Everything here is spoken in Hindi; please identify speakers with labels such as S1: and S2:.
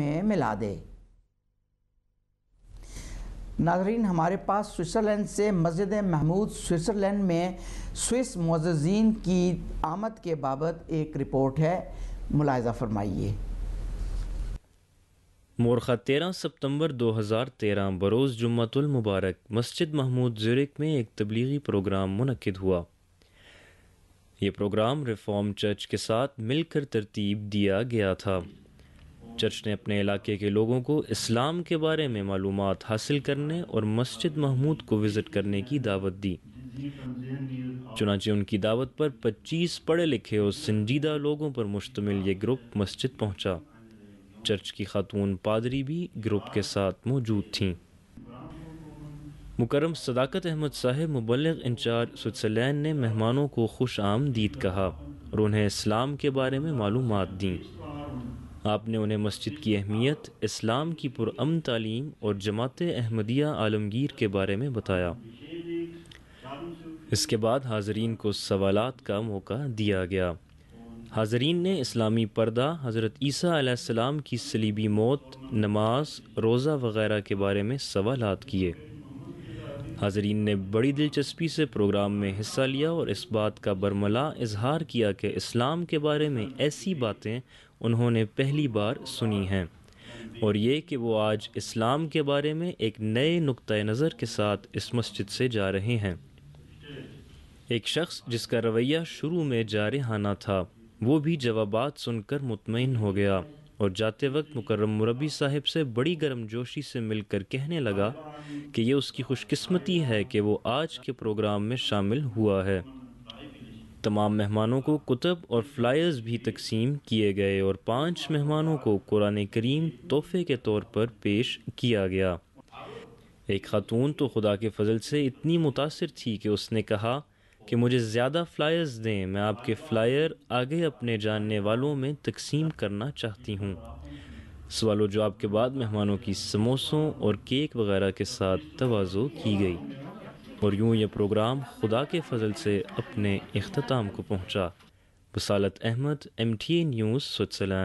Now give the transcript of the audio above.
S1: में मिला दे नाजरीन हमारे पास स्विट्ज़रलैंड से मस्जिद महमूद स्विट्ज़रलैंड में स्विस मोजीन की आमद के बाबत एक रिपोर्ट है मुलायजा फरमाइए मोरखा तेरह सितंबर 2013 बरोज़ जुम्मतुल मुबारक मस्जिद महमूद जुरिक में एक तबलीगी प्रोग्राम मुनद हुआ ये प्रोग्राम रिफॉर्म चर्च के साथ मिलकर तरतीब दिया गया था चर्च ने अपने इलाके के लोगों को इस्लाम के बारे में मालूम हासिल करने और मस्जिद महमूद को विज़िट करने की दावत दी चुनाचे उनकी दावत पर 25 पढ़े लिखे और संजीदा लोगों पर मुश्तमिल ये ग्रुप मस्जिद पहुंचा। चर्च की खातून पादरी भी ग्रुप के साथ मौजूद थीं मुकरम सदाकत अहमद साहेब मुबलग इंचार्ज स्विट्ज़रलैंड ने मेहमानों को खुश आमदीद कहा और उन्हें इस्लाम के बारे में मालूम दी आपने उन्हें मस्जिद की अहमियत इस्लाम की पुरम तालीम और जमात अहमदिया आलमगीर के बारे में बताया इसके बाद हाजरीन को सवाल का मौका दिया गया हाजरीन ने इस्लामी पर्दा हज़रत ईसा की सलीबी मौत नमाज रोज़ा वगैरह के बारे में सवाल किए हाजरीन ने बड़ी दिलचस्पी से प्रोग्राम में हिस्सा लिया और इस बात का बरमला इजहार किया कि इस्लाम के बारे में ऐसी बातें उन्होंने पहली बार सुनी हैं और ये कि वो आज इस्लाम के बारे में एक नए नुक़ नज़र के साथ इस मस्जिद से जा रहे हैं एक शख्स जिसका रवैया शुरू में जारहाना था वो भी जवाबात सुनकर मुतमिन हो गया और जाते वक्त मुकर्रम मुरबी साहिब से बड़ी गर्मजोशी से मिलकर कहने लगा कि यह उसकी खुशकिस्मती है कि वो आज के प्रोग्राम में शामिल हुआ है तमाम मेहमानों को कुतब और फ्लायर्स भी तकसीम किए गए और पाँच मेहमानों को कुरान करीम तोहफे के तौर पर पेश किया गया एक खातून तो खुदा के फजल से इतनी मुतासर थी कि उसने कहा कि मुझे ज़्यादा फ्लायर्स दें मैं आपके फ्लायर आगे अपने जानने वालों में तकसीम करना चाहती हूँ सवाल जवाब के बाद मेहमानों की समोसों और केक वगैरह के साथ तोज़ो की गई और यूं यह प्रोग्राम खुदा के फजल से अपने अख्ताम को पहुँचा Basalat Ahmad M T news Switzerland